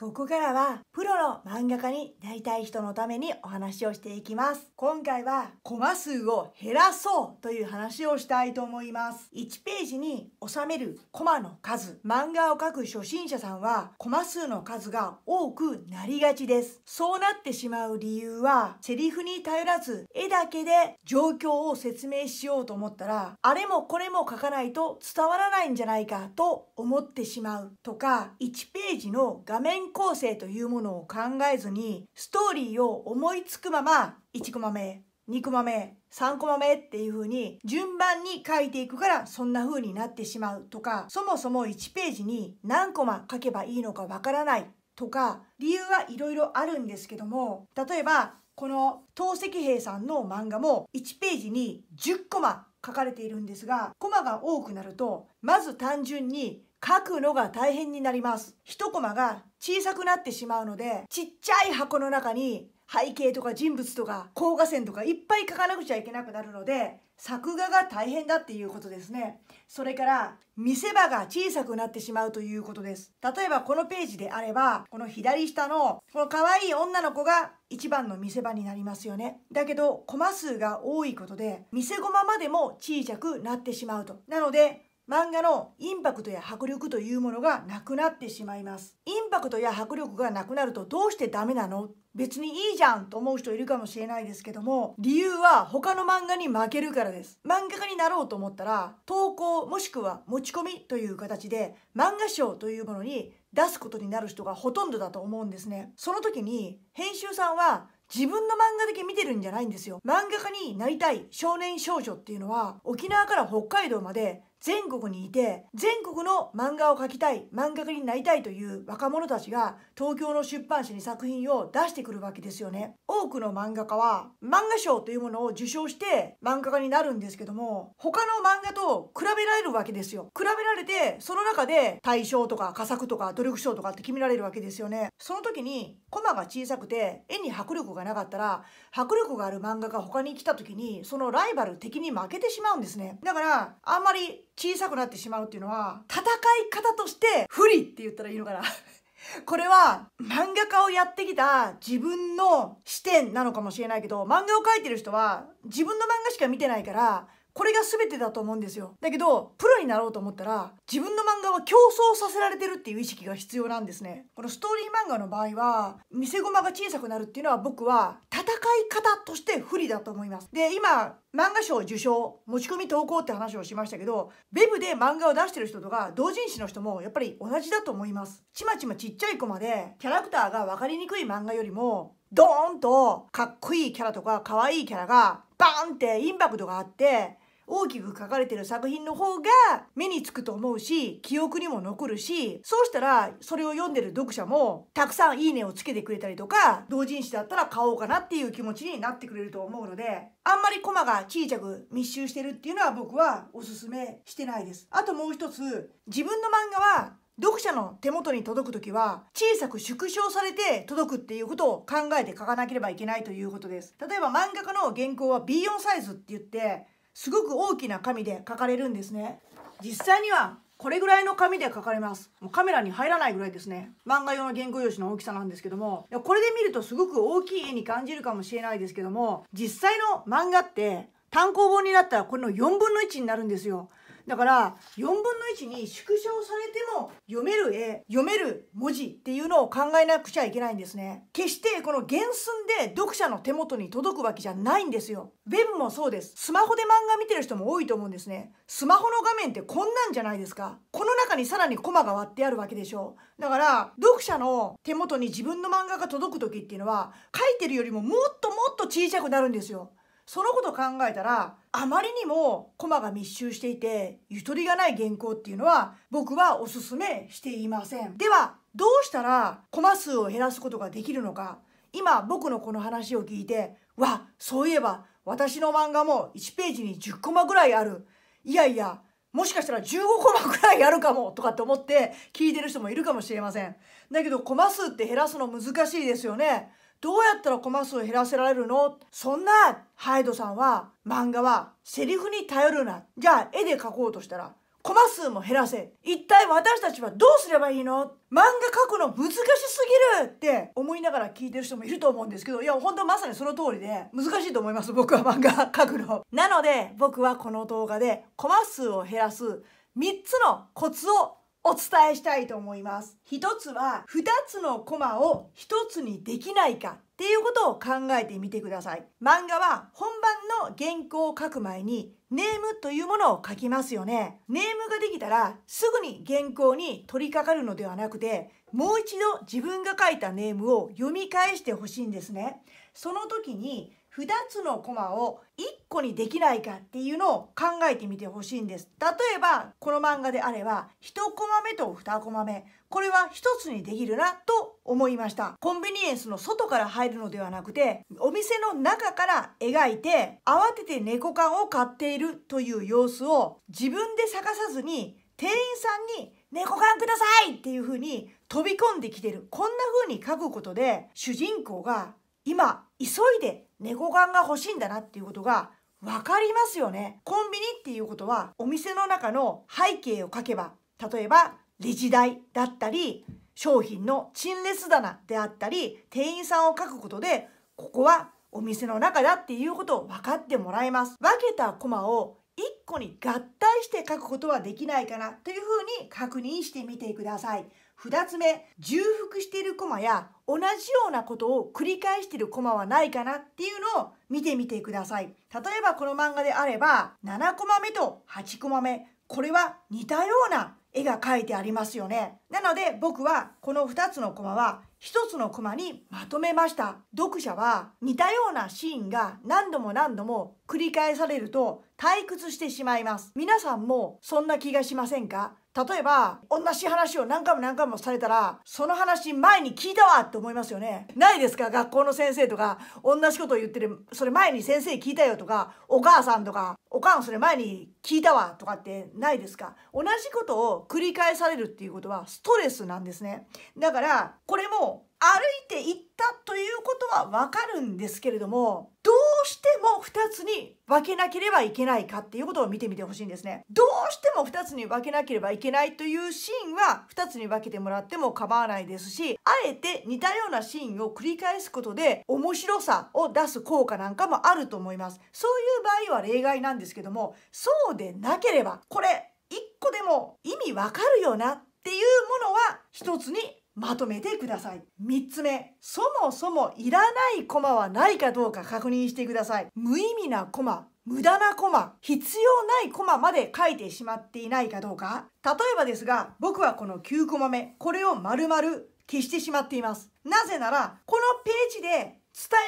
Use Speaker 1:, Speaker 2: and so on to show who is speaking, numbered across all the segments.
Speaker 1: ここからはプロの漫画家になりたい人のためにお話をしていきます。今回はコマ数を減らそうという話をしたいと思います。1ページに収めるコマの数。漫画を描く初心者さんはコマ数の数が多くなりがちです。そうなってしまう理由はセリフに頼らず絵だけで状況を説明しようと思ったらあれもこれも書かないと伝わらないんじゃないかと思ってしまうとか1ページの画面構成というものを考えずに、ストーリーを思いつくまま、1コマ目、2コマ目、3コマ目っていう風に順番に書いていくからそんな風になってしまうとか、そもそも1ページに何コマ書けばいいのかわからないとか、理由はいろいろあるんですけども、例えばこの透析兵さんの漫画も1ページに10コマ書かれているんですが、コマが多くなると、まず単純に書くのが大変になります。一コマが小さくなってしまうので、ちっちゃい箱の中に背景とか人物とか高画線とかいっぱい書かなくちゃいけなくなるので作画が大変だっていうことですねそれから見せ場が小さくなってしまうということです例えばこのページであればこの左下のこの可愛い女の子が一番の見せ場になりますよねだけどコマ数が多いことで見せコマまでも小さくなってしまうとなので漫画のインパクトや迫力というものがなくなってしまいます。インパクトや迫力がなくなるとどうしてダメなの別にいいじゃんと思う人いるかもしれないですけども、理由は他の漫画に負けるからです。漫画家になろうと思ったら、投稿もしくは持ち込みという形で漫画賞というものに出すことになる人がほとんどだと思うんですね。その時に編集さんは自分の漫画だけ見てるんじゃないんですよ。漫画家になりたい少年少女っていうのは沖縄から北海道まで全国にいて全国の漫画を描きたい漫画家になりたいという若者たちが東京の出版社に作品を出してくるわけですよね多くの漫画家は漫画賞というものを受賞して漫画家になるんですけども他の漫画と比べられるわけですよ比べられてその中で大賞とか佳作とか努力賞とかって決められるわけですよねその時にコマが小さくて絵に迫力がなかったら迫力がある漫画が他に来た時にそのライバル敵に負けてしまうんですねだからあんまり小さくなってしまうっていうのは戦い方として不利って言ったらいいのかな これは漫画家をやってきた自分の視点なのかもしれないけど漫画を描いてる人は自分の漫画しか見てないからこれが全てだと思うんですよ。だけど、プロになろうと思ったら、自分の漫画は競争させられてるっていう意識が必要なんですね。このストーリー漫画の場合は、見せ駒が小さくなるっていうのは僕は戦い方として不利だと思います。で、今、漫画賞受賞、持ち込み投稿って話をしましたけど、web で漫画を出してる人とか、同人誌の人もやっぱり同じだと思います。ちまちまちっちゃい子まで、キャラクターが分かりにくい漫画よりも、ドーンとかっこいいキャラとか可愛いキャラがバーンってインパクトがあって大きく書かれてる作品の方が目につくと思うし記憶にも残るしそうしたらそれを読んでる読者もたくさん「いいね」をつけてくれたりとか同人誌だったら買おうかなっていう気持ちになってくれると思うのであんまりコマが小さく密集してるっていうのは僕はおすすめしてないです。あともう一つ自分の漫画は読者の手元に届く時は小さく縮小されて届くっていうことを考えて書かなければいけないということです例えば漫画家の原稿は B4 サイズって言ってすごく大きな紙で書かれるんですね実際にはこれぐらいの紙で書かれますもうカメラに入らないぐらいですね漫画用の原稿用紙の大きさなんですけどもこれで見るとすごく大きい絵に感じるかもしれないですけども実際の漫画って単行本になったらこれの4分の1になるんですよだから4分の1に縮小されても読める絵読める文字っていうのを考えなくちゃいけないんですね決してこの原寸で読者の手元に届くわけじゃないんですよウェブもそうですスマホで漫画見てる人も多いと思うんですねスマホの画面ってこんなんじゃないですかこの中にさらにコマが割ってあるわけでしょだから読者の手元に自分の漫画が届く時っていうのは書いてるよりももっともっと小さくなるんですよそのこと考えたら、あまりにもコマが密集していて、ゆとりがない原稿っていうのは僕はおすすめしていません。では、どうしたらコマ数を減らすことができるのか、今僕のこの話を聞いて、わ、そういえば私の漫画も1ページに10コマぐらいある。いやいや、もしかしたら15コマぐらいあるかもとかって思って聞いてる人もいるかもしれません。だけどコマ数って減らすの難しいですよね。どうやったらコマ数を減らせられるのそんなハイドさんは漫画はセリフに頼るな。じゃあ絵で描こうとしたらコマ数も減らせ。一体私たちはどうすればいいの漫画描くの難しすぎるって思いながら聞いてる人もいると思うんですけど、いや、本当まさにその通りで、難しいと思います、僕は漫画描くの。なので、僕はこの動画でコマ数を減らす3つのコツをお伝えしたいと思います。一つは、二つのコマを一つにできないかっていうことを考えてみてください。漫画は本番の原稿を書く前にネームというものを書きますよね。ネームができたらすぐに原稿に取り掛かるのではなくて、もう一度自分が書いたネームを読み返してほしいんですね。その時に2つのコマを1個にできないかっていうのを考えてみてほしいんです。例えば、この漫画であれば、1コマ目と2コマ目、これは1つにできるなと思いました。コンビニエンスの外から入るのではなくて、お店の中から描いて、慌てて猫缶を買っているという様子を自分で探さずに、店員さんに猫缶くださいっていう風に飛び込んできてる。こんな風に書くことで、主人公が今急いで猫缶が欲しいんだなっていうことが分かりますよねコンビニっていうことはお店の中の背景を書けば例えばレジ台だったり商品の陳列棚であったり店員さんを書くことでここはお店の中だっていうことを分かってもらえます分けたコマを1個に合体して書くことはできないかなというふうに確認してみてください2つ目重複している駒や同じようなことを繰り返している駒はないかなっていうのを見てみてください例えばこの漫画であれば7コマ目と8コマ目これは似たような絵が描いてありますよねなので僕はこの2つのコマは1つのコマにまとめました読者は似たようなシーンが何度も何度も繰り返されると退屈してしまいます皆さんもそんな気がしませんか例えば、同じ話を何回も何回もされたら、その話前に聞いたわって思いますよね。ないですか学校の先生とか、同じことを言ってる、それ前に先生聞いたよとか、お母さんとか、お母さんそれ前に聞いたわとかってないですか同じことを繰り返されるっていうことはストレスなんですね。だから、これも歩いていったということはわかるんですけれども、うしても2つに分けなければいけないかっていうことを見てみてほしいんですね。どうしても2つに分けなければいけないというシーンは2つに分けてもらっても構わないですし、あえて似たようなシーンを繰り返すことで面白さを出す効果なんかもあると思います。そういう場合は例外なんですけども、そうでなければ、これ1個でも意味わかるよなっていうものは1つにまとめてください。3つ目、そもそもいらないコマはないかどうか確認してください。無意味なコマ、無駄なコマ、必要ないコマまで書いてしまっていないかどうか。例えばですが、僕はこの9コマ目、これを丸々消してしまっています。なぜなら、このページで伝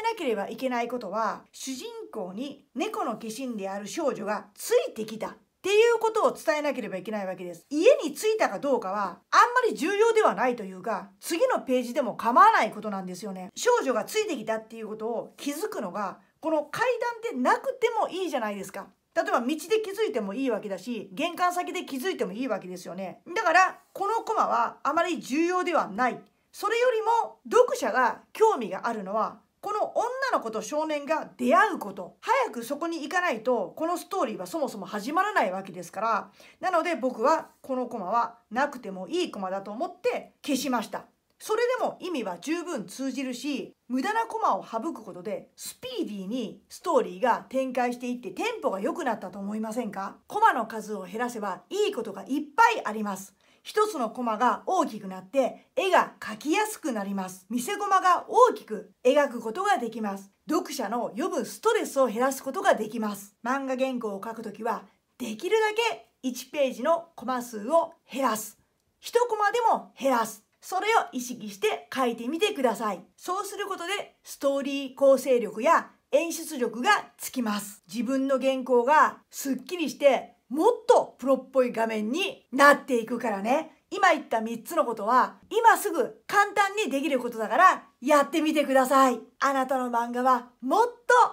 Speaker 1: えなければいけないことは主人公に猫の化身である少女がついてきたっていうことを伝えなければいけないわけです。家に着いたかどうかは、あんまり重要ではないというか、次のページでも構わないことなんですよね。少女がついてきたっていうことを気づくのが、この階段でなくてもいいじゃないですか。例えば道で気づいてもいいわけだし、玄関先で気づいてもいいわけですよね。だから、このコマはあまり重要ではない。それよりも、読者が興味があるのは、この女の子と少年が出会うこと早くそこに行かないとこのストーリーはそもそも始まらないわけですからなので僕はこのコマはなくてもいいコマだと思って消しましたそれでも意味は十分通じるし無駄なコマを省くことでスピーディーにストーリーが展開していってテンポが良くなったと思いませんかコマの数を減らせばいいことがいっぱいあります一つのコマが大きくなって絵が描きやすくなります。見せコマが大きく描くことができます。読者の読むストレスを減らすことができます。漫画原稿を書くときはできるだけ1ページのコマ数を減らす。一コマでも減らす。それを意識して書いてみてください。そうすることでストーリー構成力や演出力がつきます。自分の原稿がすっきりしてもっとプロっぽい画面になっていくからね。今言った3つのことは今すぐ簡単にできることだからやってみてください。あなたの漫画はもっ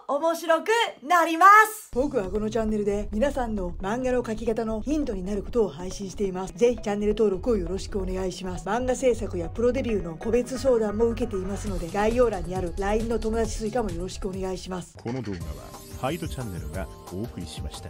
Speaker 1: と面白くなります僕はこのチャンネルで皆さんの漫画の描き方のヒントになることを配信しています。ぜひチャンネル登録をよろしくお願いします。漫画制作やプロデビューの個別相談も受けていますので概要欄にある LINE の友達追加もよろしくお願いします。この動画はハイドチャンネルがお送りしました。